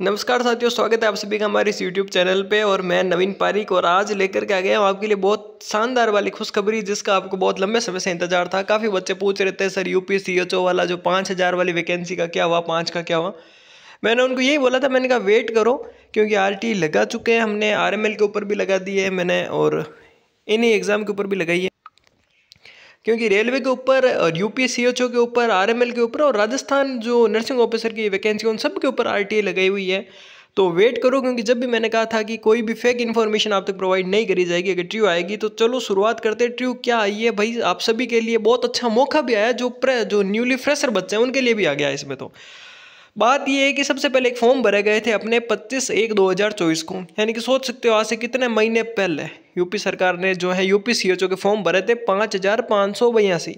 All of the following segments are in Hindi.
नमस्कार साथियों स्वागत है आप सभी का हमारे इस यूट्यूब चैनल पे और मैं नवीन पारिक और आज लेकर के आ गया हूँ आपके लिए बहुत शानदार वाली खुशखबरी जिसका आपको बहुत लंबे समय से इंतजार था काफ़ी बच्चे पूछ रहे थे सर यू पी वाला जो पाँच हज़ार वाली वैकेंसी का क्या हुआ पाँच का क्या हुआ मैंने उनको यही बोला था मैंने कहा वेट करो क्योंकि आर लगा चुके हैं हमने आर के ऊपर भी लगा दी है मैंने और इन्हीं एग्ज़ाम के ऊपर भी लगाई है क्योंकि रेलवे के ऊपर और यू पी के ऊपर आर के ऊपर और राजस्थान जो नर्सिंग ऑफिसर की वैकेंसी उन सब के ऊपर आर लगाई हुई है तो वेट करो क्योंकि जब भी मैंने कहा था कि कोई भी फेक इन्फॉर्मेशन आप तक प्रोवाइड नहीं करी जाएगी अगर ट्रू आएगी तो चलो शुरुआत करते हैं ट्रू क्या आई है भाई आप सभी के लिए बहुत अच्छा मौका भी आया जो प्रे जो न्यूली फ्रेशर बच्चे हैं उनके लिए भी आ गया इसमें तो बात यह है कि सबसे पहले एक फॉर्म भरे गए थे अपने पच्चीस एक दो हज़ार चौबीस को यानी कि सोच सकते हो आज से कितने महीने पहले यूपी सरकार ने जो है यूपी सी एच ओ के फॉर्म भरे थे पाँच हज़ार पाँच सौ बयासी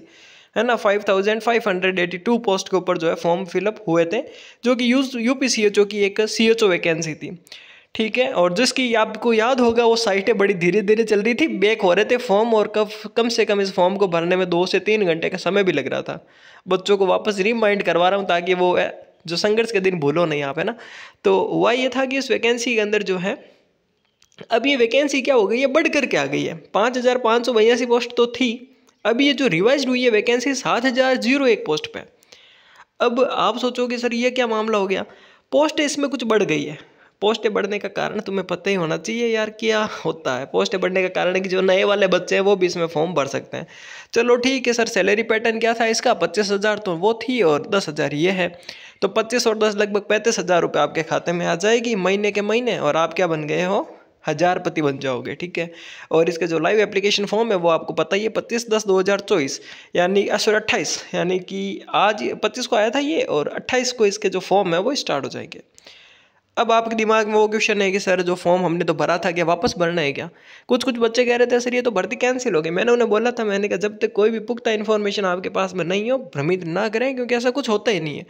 है ना five thousand five hundred eighty two post के ऊपर जो है फॉर्म फिलअप हुए थे जो कि use UP C H O की एक सी एच ओ वैकेंसी थी ठीक है और जिसकी आपको याद होगा वो साइटें बड़ी धीरे धीरे चल रही थी बैक हो रहे थे फॉर्म और कब कम से कम इस फॉर्म को भरने में दो से तीन घंटे का समय भी लग रहा था बच्चों को वापस रिमाइंड करवा रहा हूँ ताकि वो जो संघर्ष के दिन भूलो नहीं यहाँ पे ना तो हुआ ये था कि इस वैकेंसी के अंदर जो है अब ये वैकेंसी क्या हो गई है बढ़ करके आ गई है पाँच हज़ार पाँच सौ बयासी पोस्ट तो थी अब ये जो रिवाइज हुई है वैकेंसी सात हज़ार जीरो एक पोस्ट पे अब आप सोचोगे सर ये क्या मामला हो गया पोस्ट इसमें कुछ बढ़ गई है पोस्टें बढ़ने का कारण तुम्हें पता ही होना चाहिए यार क्या होता है पोस्टें बढ़ने का कारण है कि जो नए वाले बच्चे हैं वो भी इसमें फॉर्म भर सकते हैं चलो ठीक है सर सैलरी पैटर्न क्या था इसका पच्चीस हज़ार तो वो थी और दस हज़ार ये है तो पच्चीस और दस लगभग पैंतीस हज़ार रुपये आपके खाते में आ जाएगी महीने के महीने और आप क्या बन गए हो हज़ार पति बन जाओगे ठीक है और इसका जो लाइव एप्लीकेशन फॉर्म है वो आपको पता ही है पच्चीस दस दो हज़ार चौबीस यानी सॉरी अट्ठाईस यानी कि आज पच्चीस को आया था ये और अट्ठाईस को इसके जो फॉर्म है वो स्टार्ट हो जाएंगे अब आपके दिमाग में वो क्वेश्चन है कि सर जो फॉर्म हमने तो भरा था क्या वापस भरना है क्या कुछ कुछ बच्चे कह रहे थे सर ये तो भर्ती कैंसिल हो गई मैंने उन्हें बोला था मैंने कहा जब तक कोई भी पुख्ता इन्फॉर्मेशन आपके पास में नहीं हो भ्रमित ना करें क्योंकि ऐसा कुछ होता ही नहीं है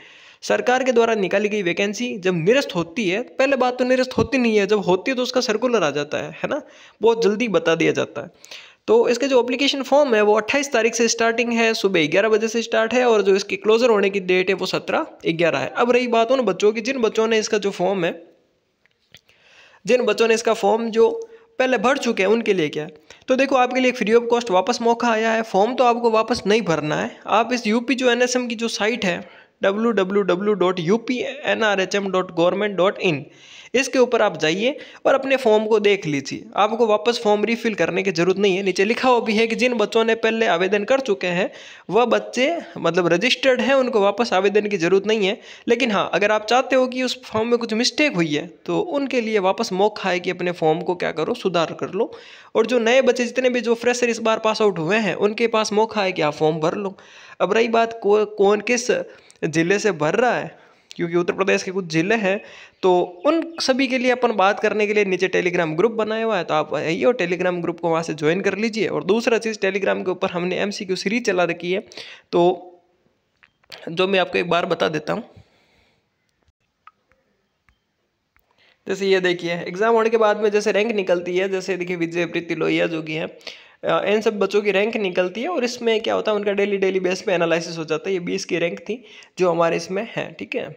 सरकार के द्वारा निकाली गई वैकेंसी जब निरस्त होती है पहले बात तो निरस्त होती नहीं है जब होती है तो उसका सर्कुलर आ जाता है है ना बहुत जल्दी बता दिया जाता है तो इसका जो अप्लीकेशन फॉर्म है वो अट्ठाईस तारीख से स्टार्टिंग है सुबह ग्यारह बजे से स्टार्ट है और जो इसकी क्लोजर होने की डेट है वो सत्रह ग्यारह है अब रही बात उन बच्चों की जिन बच्चों ने इसका जो फॉर्म है जिन बच्चों ने इसका फॉर्म जो पहले भर चुके हैं उनके लिए क्या है तो देखो आपके लिए फ्री ऑफ कॉस्ट वापस मौका आया है फॉर्म तो आपको वापस नहीं भरना है आप इस यूपी जो एनएसएम की जो साइट है www.upnrhm.government.in इसके ऊपर आप जाइए और अपने फॉर्म को देख लीजिए आपको वापस फॉर्म रिफिल करने की ज़रूरत नहीं है नीचे लिखा हुआ भी है कि जिन बच्चों ने पहले आवेदन कर चुके हैं वह बच्चे मतलब रजिस्टर्ड हैं उनको वापस आवेदन की ज़रूरत नहीं है लेकिन हाँ अगर आप चाहते हो कि उस फॉर्म में कुछ मिस्टेक हुई है तो उनके लिए वापस मौका है कि अपने फॉर्म को क्या करो सुधार कर लो और जो नए बच्चे जितने भी जो फ्रेशर इस बार पास आउट हुए हैं उनके पास मौका है कि आप फॉर्म भर लो अब रही बात को, कौन किस ज़िले से भर रहा है क्योंकि उत्तर प्रदेश के कुछ ज़िले हैं तो उन सभी के लिए अपन बात करने के लिए नीचे टेलीग्राम ग्रुप बनाया हुआ है तो आप आइए और टेलीग्राम ग्रुप को वहाँ से ज्वाइन कर लीजिए और दूसरा चीज़ टेलीग्राम के ऊपर हमने एम सीरीज चला रखी है तो जो मैं आपको एक बार बता देता हूँ जैसे ये देखिए एग्जाम होने के बाद में जैसे रैंक निकलती है जैसे देखिए विजय प्रीति लोहिया जो की है इन सब बच्चों की रैंक निकलती है और इसमें क्या होता है उनका डेली डेली बेस पे एनालिसिस हो जाता है ये बीस की रैंक थी जो हमारे इसमें है ठीक है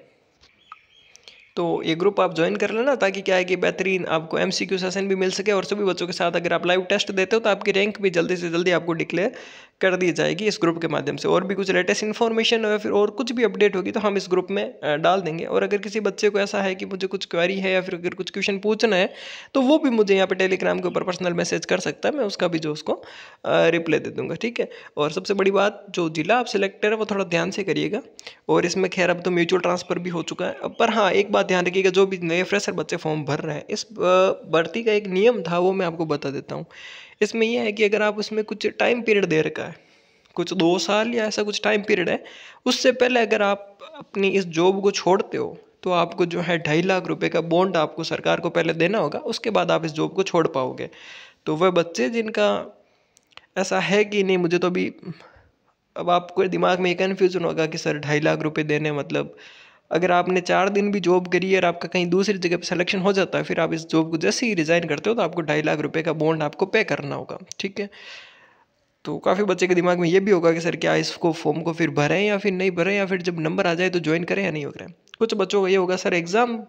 तो ये ग्रुप आप ज्वाइन कर लेना ताकि क्या है कि बेहतरीन आपको एम सेशन भी मिल सके और सभी बच्चों के साथ अगर आप लाइव टेस्ट देते हो तो आपकी रैंक भी जल्दी से जल्दी आपको डिक्लेयर कर दी जाएगी इस ग्रुप के माध्यम से और भी कुछ लेटेस्ट इन्फॉर्मेशन या फिर और कुछ भी अपडेट होगी तो हम इस ग्रुप में डाल देंगे और अगर किसी बच्चे को ऐसा है कि मुझे कुछ क्वारी है या फिर अगर कुछ क्वेश्चन पूछना है तो वो भी मुझे यहाँ पर टेलीग्राम के ऊपर पर्सनल मैसेज कर सकता है मैं उसका भी जो उसको रिप्लाई दे दूँगा ठीक है और सबसे बड़ी बात जो जिला आप सिलेक्टर है वो थोड़ा ध्यान से करिएगा और इसमें खैर अब तो म्यूचुअल ट्रांसफर भी हो चुका है पर हाँ एक बात ध्यान रखिएगा जो भी नए फ्रेशर बच्चे फॉर्म भर रहे हैं इस भर्ती का एक नियम था वो मैं आपको बता देता हूँ इसमें यह है कि अगर आप उसमें कुछ टाइम पीरियड दे रखा है कुछ दो साल या ऐसा कुछ टाइम पीरियड है उससे पहले अगर आप अपनी इस जॉब को छोड़ते हो तो आपको जो है ढाई लाख रुपए का बॉन्ड आपको सरकार को पहले देना होगा उसके बाद आप इस जॉब को छोड़ पाओगे तो वह बच्चे जिनका ऐसा है कि नहीं मुझे तो अभी अब आपको दिमाग में ये कन्फ्यूज़न होगा कि सर ढाई लाख रुपए देने मतलब अगर आपने चार दिन भी जॉब करी है और आपका कहीं दूसरी जगह पर सिलेक्शन हो जाता है फिर आप इस जॉब को जैसे ही रिज़ाइन करते हो तो आपको ढाई लाख रुपये का बॉन्ड आपको पे करना होगा ठीक है तो काफ़ी बच्चे के दिमाग में ये भी होगा कि सर क्या इसको फॉर्म को फिर भरें या फिर नहीं भरें या फिर जब नंबर आ जाए तो ज्वाइन करें या नहीं करें कुछ बच्चों का ये होगा सर एग्ज़ाम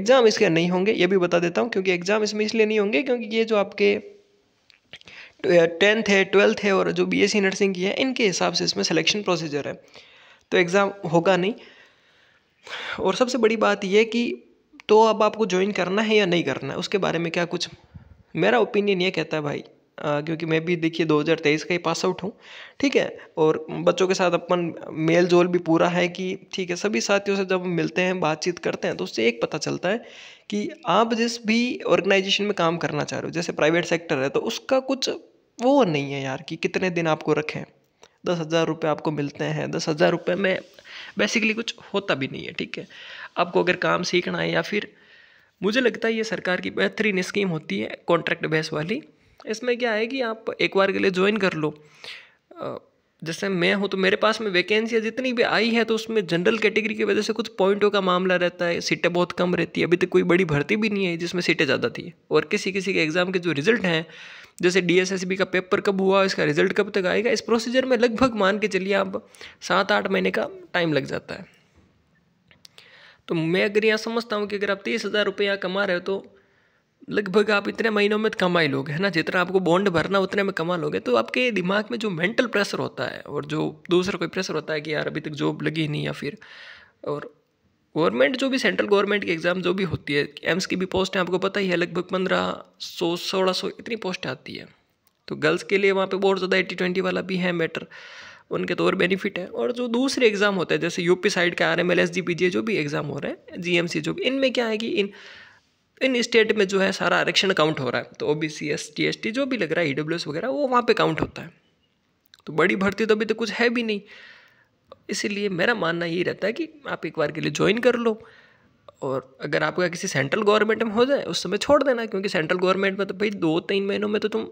एग्ज़ाम इसके नहीं होंगे ये भी बता देता हूँ क्योंकि एग्ज़ाम इसमें इसलिए नहीं होंगे क्योंकि ये जो आपके टेंथ है ट्वेल्थ है और जो सी नर्सिंग e की है इनके हिसाब से इसमें सिलेक्शन प्रोसीजर है तो एग्ज़ाम होगा नहीं और सबसे बड़ी बात यह कि तो अब आपको ज्वाइन करना है या नहीं करना है उसके बारे में क्या कुछ मेरा ओपिनियन ये कहता है भाई आ, क्योंकि मैं भी देखिए 2023 का ही पास आउट हूँ ठीक है और बच्चों के साथ अपन मेल जोल भी पूरा है कि ठीक है सभी साथियों से जब मिलते हैं बातचीत करते हैं तो उससे एक पता चलता है कि आप जिस भी ऑर्गेनाइजेशन में काम करना चाह रहे हो जैसे प्राइवेट सेक्टर है तो उसका कुछ वो नहीं है यार कि कितने दिन आपको रखें दस हज़ार रुपये आपको मिलते हैं दस हज़ार रुपये में बेसिकली कुछ होता भी नहीं है ठीक है आपको अगर काम सीखना है या फिर मुझे लगता है ये सरकार की बेहतरीन स्कीम होती है कॉन्ट्रैक्ट बेस वाली इसमें क्या है कि आप एक बार के लिए ज्वाइन कर लो जैसे मैं हूँ तो मेरे पास में वैकेंसियाँ जितनी भी आई है तो उसमें जनरल कैटेगरी की वजह से कुछ पॉइंटों का मामला रहता है सीटें बहुत कम रहती है अभी तक कोई बड़ी भर्ती भी नहीं है जिसमें सीटें ज़्यादा थी और किसी किसी के एग्ज़ाम के जो रिजल्ट हैं जैसे डी का पेपर कब हुआ इसका रिजल्ट कब तक आएगा इस प्रोसीजर में लगभग मान के चलिए आप सात आठ महीने का टाइम लग जाता है तो मैं अगर यहाँ समझता हूँ कि अगर आप तीस हज़ार रुपये कमा रहे हो तो लगभग आप इतने महीनों में कमा ही लोगे है ना जितना आपको बॉन्ड भरना उतने में कमा लोगे तो आपके दिमाग में जो मेंटल प्रेशर होता है और जो दूसरा कोई प्रेशर होता है कि यार अभी तक जॉब लगी नहीं या फिर और गवर्नमेंट जो भी सेंट्रल गवर्नमेंट की एग्ज़ाम जो भी होती है एम्स की भी पोस्ट है आपको पता ही है लगभग पंद्रह सौ सोलह सौ इतनी पोस्ट आती है तो गर्ल्स के लिए वहाँ पे बहुत ज़्यादा एटी ट्वेंटी वाला भी है मैटर उनके तो और बेनिफिट है और जो दूसरे एग्ज़ाम होते हैं जैसे यूपी साइड के R M L S G P G जो भी एग्ज़ाम हो रहे हैं जी एम सी जो भी इनमें क्या है कि इन इन स्टेट में जो है सारा आरक्षण काउंट हो रहा है तो O B C S T S T जो भी लग रहा है ई डब्ल्यू एस वगैरह वो वहाँ पर काउंट होता है तो बड़ी भर्ती तो अभी तो कुछ है भी नहीं इसीलिए मेरा मानना यही रहता है कि आप एक बार के लिए ज्वाइन कर लो और अगर आपका किसी सेंट्रल गवर्नमेंट में हो जाए उस समय छोड़ देना क्योंकि सेंट्रल गवर्नमेंट में तो भाई दो तीन महीनों में तो तुम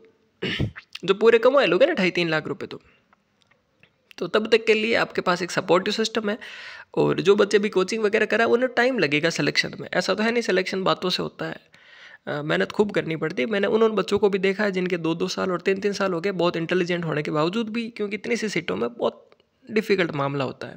जो पूरे कमाए लोगे ना ढाई तीन लाख रुपए तो तो तब तक के लिए आपके पास एक सपोर्टिव सिस्टम है और जो बच्चे भी कोचिंग वगैरह करा उन्हें टाइम लगेगा सिलेक्शन में ऐसा तो है नहीं सिलेक्शन बातों से होता है मेहनत खूब करनी पड़ती है मैंने उन उन बच्चों को भी देखा है जिनके दो दो साल और तीन तीन साल हो गए बहुत इंटेलिजेंट होने के बावजूद भी क्योंकि इतनी सी सीटों में बहुत डिफ़िकल्ट मामला होता है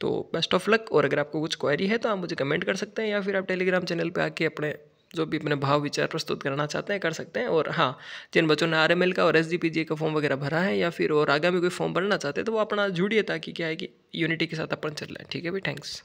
तो बेस्ट ऑफ लक और अगर आपको कुछ क्वायरी है तो आप मुझे कमेंट कर सकते हैं या फिर आप टेलीग्राम चैनल पर आके अपने जो भी अपने भाव विचार प्रस्तुत करना चाहते हैं कर सकते हैं और हाँ जिन बच्चों ने आर का और एस का फॉर्म वगैरह भरा है या फिर और आगामी कोई फॉर्म भरना चाहते हैं तो वो अपना जुड़िए ताकि क्या है कि यूनिटी के साथ अपन चल रहे ठीक है भाई थैंक्स